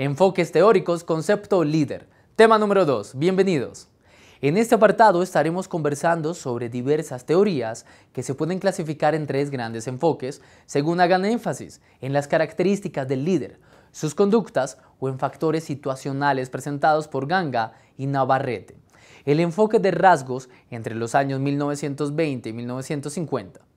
Enfoques teóricos, concepto líder. Tema número 2. Bienvenidos. En este apartado estaremos conversando sobre diversas teorías que se pueden clasificar en tres grandes enfoques según hagan énfasis en las características del líder, sus conductas o en factores situacionales presentados por Ganga y Navarrete. El enfoque de rasgos entre los años 1920 y 1950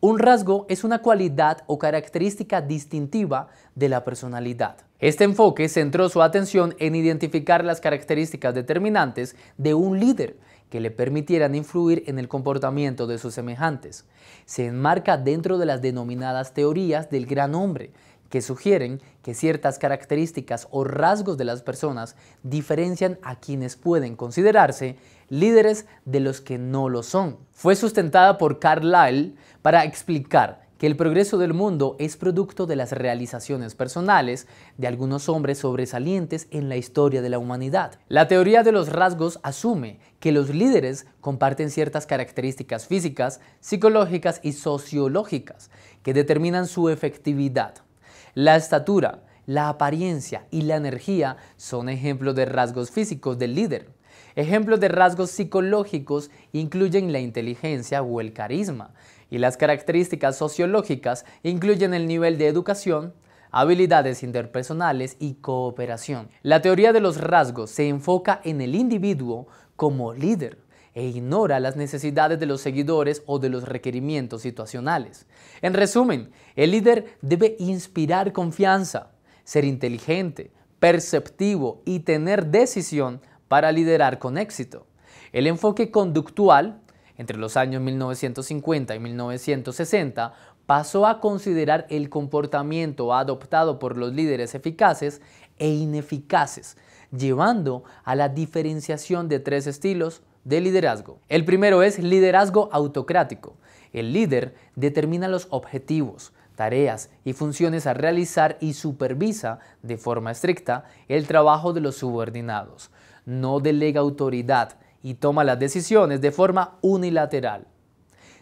un rasgo es una cualidad o característica distintiva de la personalidad. Este enfoque centró su atención en identificar las características determinantes de un líder que le permitieran influir en el comportamiento de sus semejantes. Se enmarca dentro de las denominadas teorías del gran hombre, que sugieren que ciertas características o rasgos de las personas diferencian a quienes pueden considerarse líderes de los que no lo son. Fue sustentada por Carlyle para explicar que el progreso del mundo es producto de las realizaciones personales de algunos hombres sobresalientes en la historia de la humanidad. La teoría de los rasgos asume que los líderes comparten ciertas características físicas, psicológicas y sociológicas que determinan su efectividad. La estatura, la apariencia y la energía son ejemplos de rasgos físicos del líder. Ejemplos de rasgos psicológicos incluyen la inteligencia o el carisma, y las características sociológicas incluyen el nivel de educación, habilidades interpersonales y cooperación. La teoría de los rasgos se enfoca en el individuo como líder e ignora las necesidades de los seguidores o de los requerimientos situacionales. En resumen, el líder debe inspirar confianza, ser inteligente, perceptivo y tener decisión para liderar con éxito. El enfoque conductual, entre los años 1950 y 1960, pasó a considerar el comportamiento adoptado por los líderes eficaces e ineficaces, llevando a la diferenciación de tres estilos de liderazgo. El primero es liderazgo autocrático. El líder determina los objetivos, tareas y funciones a realizar y supervisa de forma estricta el trabajo de los subordinados. No delega autoridad y toma las decisiones de forma unilateral.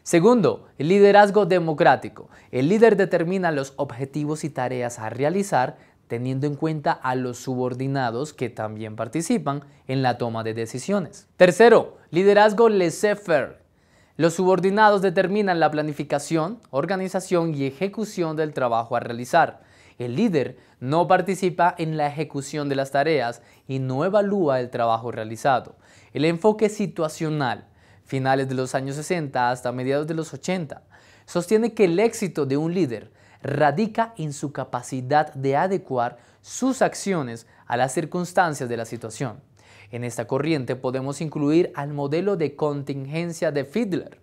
Segundo, liderazgo democrático. El líder determina los objetivos y tareas a realizar teniendo en cuenta a los subordinados que también participan en la toma de decisiones. Tercero, liderazgo laissez-faire. Los subordinados determinan la planificación, organización y ejecución del trabajo a realizar. El líder no participa en la ejecución de las tareas y no evalúa el trabajo realizado. El enfoque situacional, finales de los años 60 hasta mediados de los 80, sostiene que el éxito de un líder radica en su capacidad de adecuar sus acciones a las circunstancias de la situación. En esta corriente podemos incluir al modelo de contingencia de Fiedler,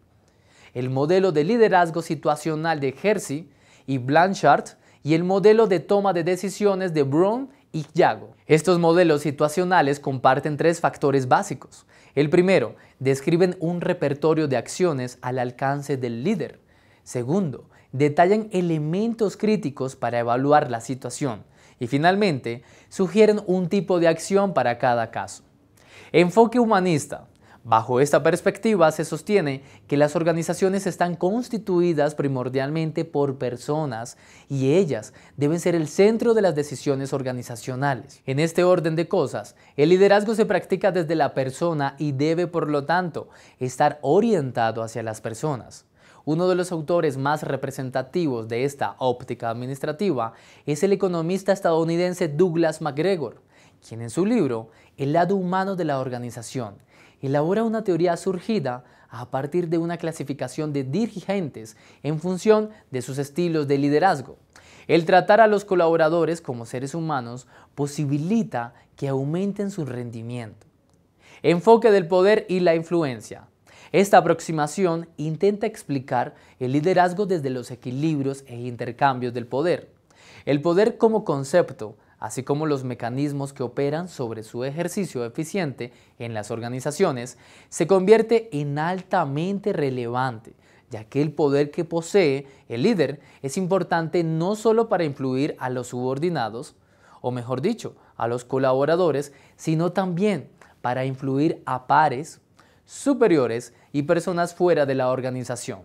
el modelo de liderazgo situacional de Hersey y Blanchard y el modelo de toma de decisiones de Brown y Jago. Estos modelos situacionales comparten tres factores básicos. El primero, describen un repertorio de acciones al alcance del líder. Segundo, detallan elementos críticos para evaluar la situación y finalmente sugieren un tipo de acción para cada caso. Enfoque humanista. Bajo esta perspectiva se sostiene que las organizaciones están constituidas primordialmente por personas y ellas deben ser el centro de las decisiones organizacionales. En este orden de cosas, el liderazgo se practica desde la persona y debe por lo tanto estar orientado hacia las personas. Uno de los autores más representativos de esta óptica administrativa es el economista estadounidense Douglas MacGregor, quien en su libro El lado humano de la organización elabora una teoría surgida a partir de una clasificación de dirigentes en función de sus estilos de liderazgo. El tratar a los colaboradores como seres humanos posibilita que aumenten su rendimiento. Enfoque del poder y la influencia. Esta aproximación intenta explicar el liderazgo desde los equilibrios e intercambios del poder. El poder como concepto, así como los mecanismos que operan sobre su ejercicio eficiente en las organizaciones, se convierte en altamente relevante, ya que el poder que posee el líder es importante no solo para influir a los subordinados, o mejor dicho, a los colaboradores, sino también para influir a pares superiores y personas fuera de la organización.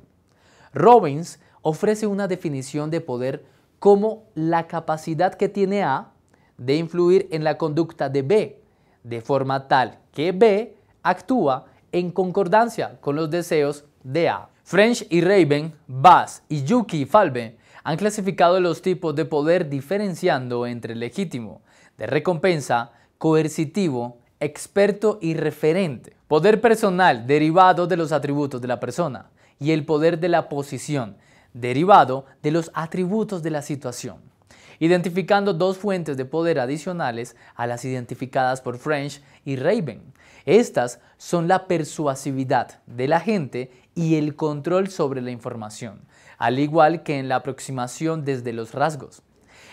Robbins ofrece una definición de poder como la capacidad que tiene A de influir en la conducta de B, de forma tal que B actúa en concordancia con los deseos de A. French y Raven, Bass y Yuki y Falbe han clasificado los tipos de poder diferenciando entre legítimo, de recompensa, coercitivo, experto y referente. Poder personal derivado de los atributos de la persona y el poder de la posición derivado de los atributos de la situación, identificando dos fuentes de poder adicionales a las identificadas por French y Raven. Estas son la persuasividad de la gente y el control sobre la información, al igual que en la aproximación desde los rasgos.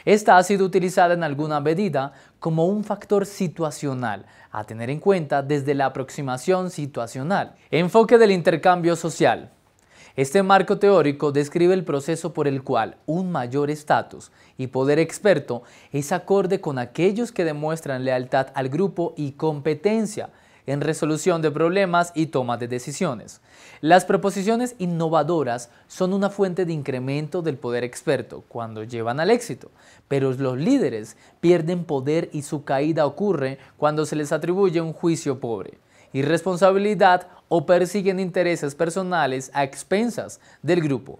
Esta ha sido utilizada en alguna medida como un factor situacional a tener en cuenta desde la aproximación situacional. Enfoque del intercambio social. Este marco teórico describe el proceso por el cual un mayor estatus y poder experto es acorde con aquellos que demuestran lealtad al grupo y competencia en resolución de problemas y toma de decisiones. Las proposiciones innovadoras son una fuente de incremento del poder experto cuando llevan al éxito, pero los líderes pierden poder y su caída ocurre cuando se les atribuye un juicio pobre, irresponsabilidad o persiguen intereses personales a expensas del grupo.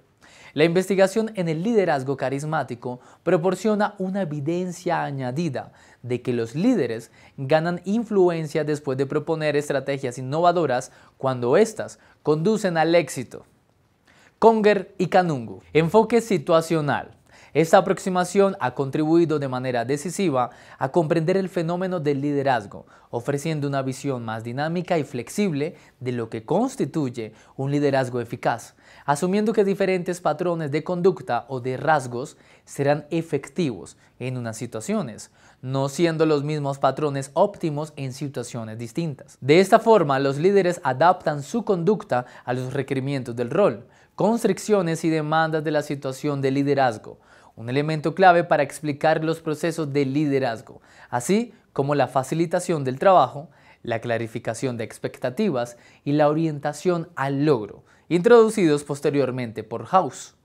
La investigación en el liderazgo carismático proporciona una evidencia añadida de que los líderes ganan influencia después de proponer estrategias innovadoras cuando éstas conducen al éxito. Conger y Kanungu. Enfoque situacional. Esta aproximación ha contribuido de manera decisiva a comprender el fenómeno del liderazgo, ofreciendo una visión más dinámica y flexible de lo que constituye un liderazgo eficaz, asumiendo que diferentes patrones de conducta o de rasgos serán efectivos en unas situaciones, no siendo los mismos patrones óptimos en situaciones distintas. De esta forma, los líderes adaptan su conducta a los requerimientos del rol, constricciones y demandas de la situación de liderazgo, un elemento clave para explicar los procesos de liderazgo, así como la facilitación del trabajo, la clarificación de expectativas y la orientación al logro, introducidos posteriormente por House.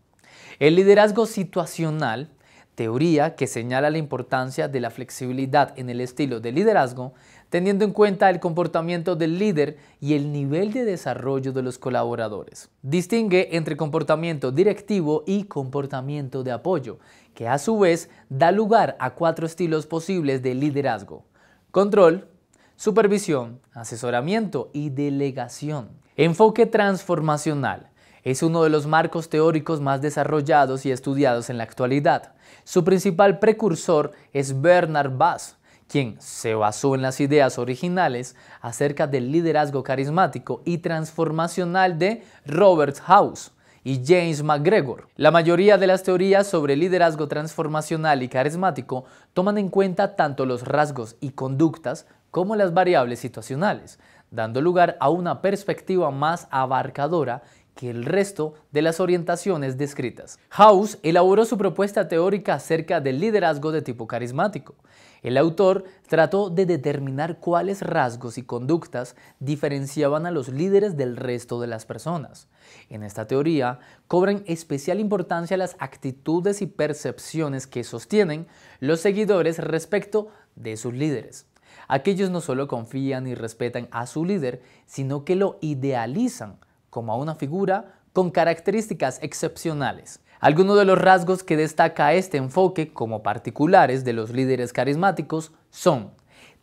El liderazgo situacional teoría que señala la importancia de la flexibilidad en el estilo de liderazgo, teniendo en cuenta el comportamiento del líder y el nivel de desarrollo de los colaboradores. Distingue entre comportamiento directivo y comportamiento de apoyo, que a su vez da lugar a cuatro estilos posibles de liderazgo. Control, supervisión, asesoramiento y delegación. Enfoque transformacional es uno de los marcos teóricos más desarrollados y estudiados en la actualidad. Su principal precursor es Bernard Bass, quien se basó en las ideas originales acerca del liderazgo carismático y transformacional de Robert House y James McGregor. La mayoría de las teorías sobre liderazgo transformacional y carismático toman en cuenta tanto los rasgos y conductas como las variables situacionales, dando lugar a una perspectiva más abarcadora que el resto de las orientaciones descritas. House elaboró su propuesta teórica acerca del liderazgo de tipo carismático. El autor trató de determinar cuáles rasgos y conductas diferenciaban a los líderes del resto de las personas. En esta teoría cobran especial importancia las actitudes y percepciones que sostienen los seguidores respecto de sus líderes. Aquellos no solo confían y respetan a su líder, sino que lo idealizan como a una figura con características excepcionales. Algunos de los rasgos que destaca este enfoque como particulares de los líderes carismáticos son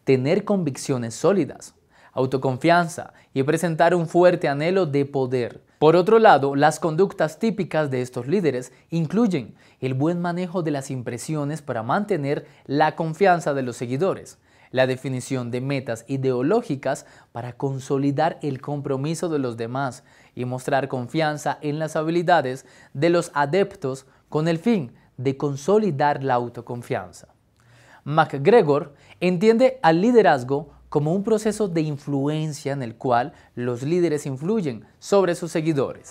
tener convicciones sólidas, autoconfianza y presentar un fuerte anhelo de poder. Por otro lado, las conductas típicas de estos líderes incluyen el buen manejo de las impresiones para mantener la confianza de los seguidores, la definición de metas ideológicas para consolidar el compromiso de los demás y mostrar confianza en las habilidades de los adeptos con el fin de consolidar la autoconfianza. MacGregor entiende al liderazgo como un proceso de influencia en el cual los líderes influyen sobre sus seguidores.